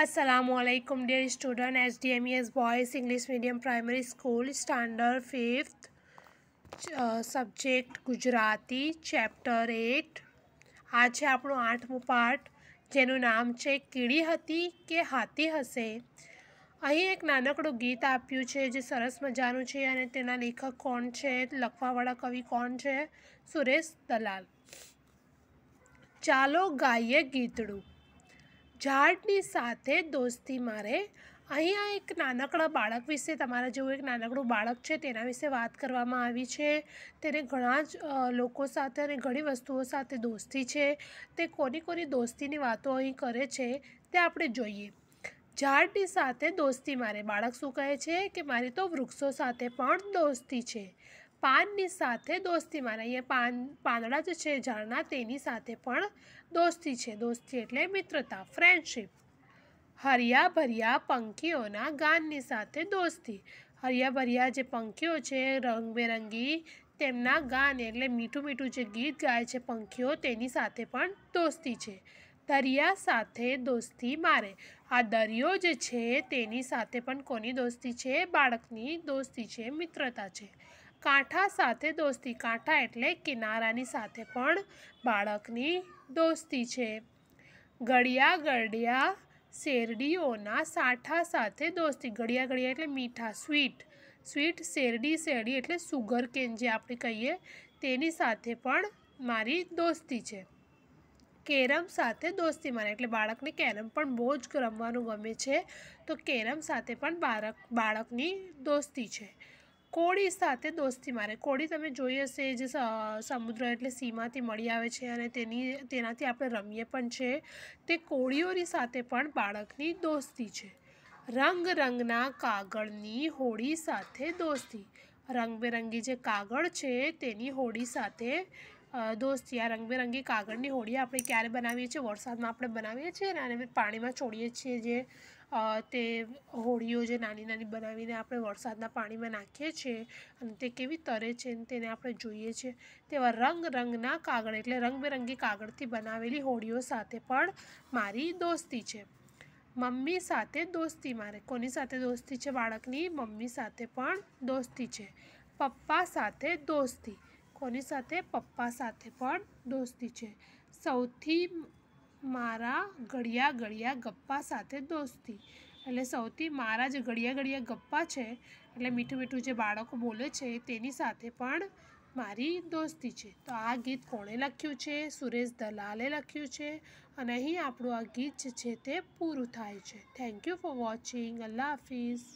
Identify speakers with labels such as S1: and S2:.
S1: Aslam dear student H D M S boys English medium primary school standard fifth subject Gujarati chapter eight આ છે આપણો આઠમો પાઠ જેનું નામ છે કીડી હતી કે હાથી હશે અહીં એક નાનકડું ગીત આપ્યું છે જે સરસ મજાનું છે અને તેના લેખક કોણ છે લખવાવાળા કવિ કોણ છે સુરેશ દલાલ ચાલો ગાઈએ ગીતડું ઝાડની સાથે દોસ્તી મારે અહીંયા એક નાનકડા બાળક વિશે તમારા જેવું એક નાનકડું બાળક છે તેના વિશે વાત કરવામાં આવી છે તેને ઘણા જ લોકો સાથે અને ઘણી વસ્તુઓ સાથે દોસ્તી છે તે કોની કોની દોસ્તીની વાતો અહીં કરે છે તે આપણે જોઈએ ઝાડની સાથે દોસ્તી મારે બાળક શું કહે છે કે મારી તો વૃક્ષો સાથે પણ દોસ્તી છે પાનની સાથે દોસ્તી માને અહીંયા પાન પાંદડા જ છે ઝાડના તેની સાથે પણ દોસ્તી છે દોસ્તી એટલે મિત્રતા ફ્રેન્ડશીપ હરિયા પંખીઓના ગાનની સાથે દોસ્તી હરિયા જે પંખીઓ છે રંગબેરંગી તેમના ગાન એટલે મીઠું મીઠું જે ગીત ગાય છે પંખીઓ તેની સાથે પણ દોસ્તી છે દરિયા સાથે દોસ્તી મારે આ દરિયો જે છે તેની સાથે પણ કોની દોસ્તી છે બાળકની દોસ્તી છે મિત્રતા છે કાંઠા સાથે દોસ્તી કાંઠા એટલે કિનારાની સાથે પણ બાળકની દોસ્તી છે ઘડિયા ઘડિયા શેરડીઓના સાંઠા સાથે દોસ્તી ઘડિયા ઘડિયા એટલે મીઠા સ્વીટ સ્વીટ શેરડી શેરડી એટલે સુગર કેન જે આપણે કહીએ તેની સાથે પણ મારી દોસ્તી છે કેરમ સાથે દોસ્તી મારે એટલે બાળકને કેરમ પણ બહુ જ રમવાનું ગમે છે તો કેરમ સાથે પણ બાળક બાળકની દોસ્તી છે કોળી સાથે દોસ્તી મારે કોળી તમે જોઈ હશે જે સમુદ્ર એટલે સીમાથી મળી આવે છે અને તેની તેનાથી આપણે રમીએ પણ છે તે કોળીઓની સાથે પણ બાળકની દોસ્તી છે રંગ રંગના કાગળની હોળી સાથે દોસ્તી રંગબેરંગી જે કાગળ છે તેની હોળી સાથે દોસ્તી આ રંગબેરંગી કાગળની હોળી આપણે ક્યારે બનાવીએ છીએ વરસાદમાં આપણે બનાવીએ છીએ અને પાણીમાં છોડીએ છીએ જે તે હોડીઓ જે નાની નાની બનાવીને આપણે વરસાદના પાણીમાં નાખીએ છીએ અને તે કેવી તરે છે તેને આપણે જોઈએ છીએ તેવા રંગ રંગના કાગળ એટલે રંગબેરંગી કાગળથી બનાવેલી હોડીઓ સાથે પણ મારી દોસ્તી છે મમ્મી સાથે દોસ્તી મારે કોની સાથે દોસ્તી છે બાળકની મમ્મી સાથે પણ દોસ્તી છે પપ્પા સાથે દોસ્તી કોની સાથે પપ્પા સાથે પણ દોસ્તી છે સૌથી મારા ઘડિયા ઘડિયા ગપ્પા સાથે દોસ્તી એટલે સૌથી મારા જે ઘડિયા ઘડિયા ગપ્પા છે એટલે મીઠું મીઠું જે બાળકો બોલે છે તેની સાથે પણ મારી દોસ્તી છે તો આ ગીત કોણે લખ્યું છે સુરેશ દલાલે લખ્યું છે અને અહીં આપણું આ ગીત જે છે તે પૂરું થાય છે થેન્ક યુ ફોર વોચિંગ અલ્લાહ હાફિઝ